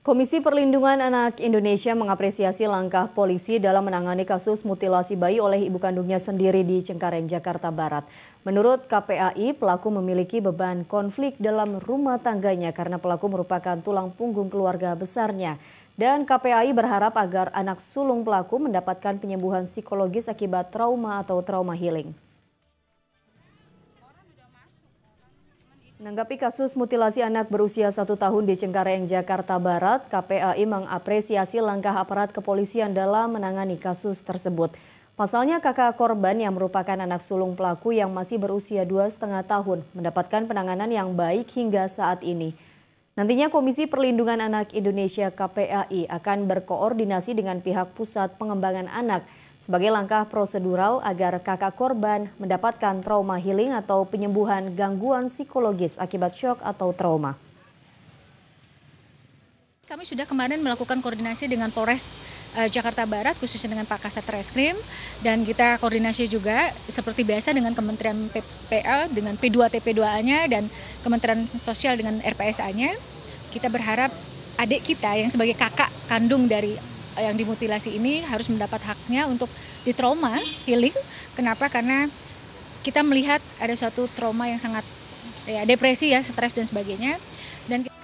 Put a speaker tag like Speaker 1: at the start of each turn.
Speaker 1: Komisi Perlindungan Anak Indonesia mengapresiasi langkah polisi dalam menangani kasus mutilasi bayi oleh ibu kandungnya sendiri di Cengkareng, Jakarta Barat. Menurut KPAI, pelaku memiliki beban konflik dalam rumah tangganya karena pelaku merupakan tulang punggung keluarga besarnya. Dan KPAI berharap agar anak sulung pelaku mendapatkan penyembuhan psikologis akibat trauma atau trauma healing. Menanggapi kasus mutilasi anak berusia satu tahun di Cengkareng, Jakarta Barat, KPAI mengapresiasi langkah aparat kepolisian dalam menangani kasus tersebut. Pasalnya kakak korban yang merupakan anak sulung pelaku yang masih berusia dua setengah tahun mendapatkan penanganan yang baik hingga saat ini. Nantinya Komisi Perlindungan Anak Indonesia KPAI akan berkoordinasi dengan pihak Pusat Pengembangan Anak – sebagai langkah prosedural agar kakak korban mendapatkan trauma healing atau penyembuhan gangguan psikologis akibat shock atau trauma.
Speaker 2: Kami sudah kemarin melakukan koordinasi dengan Polres eh, Jakarta Barat khususnya dengan Pak Kasat Reskrim dan kita koordinasi juga seperti biasa dengan Kementerian PPA dengan P2TP2A-nya dan Kementerian Sosial dengan RPSA-nya. Kita berharap adik kita yang sebagai kakak kandung dari yang dimutilasi ini harus mendapat haknya untuk di trauma healing. Kenapa? Karena kita melihat ada suatu trauma yang sangat ya depresi ya, stres dan sebagainya dan kita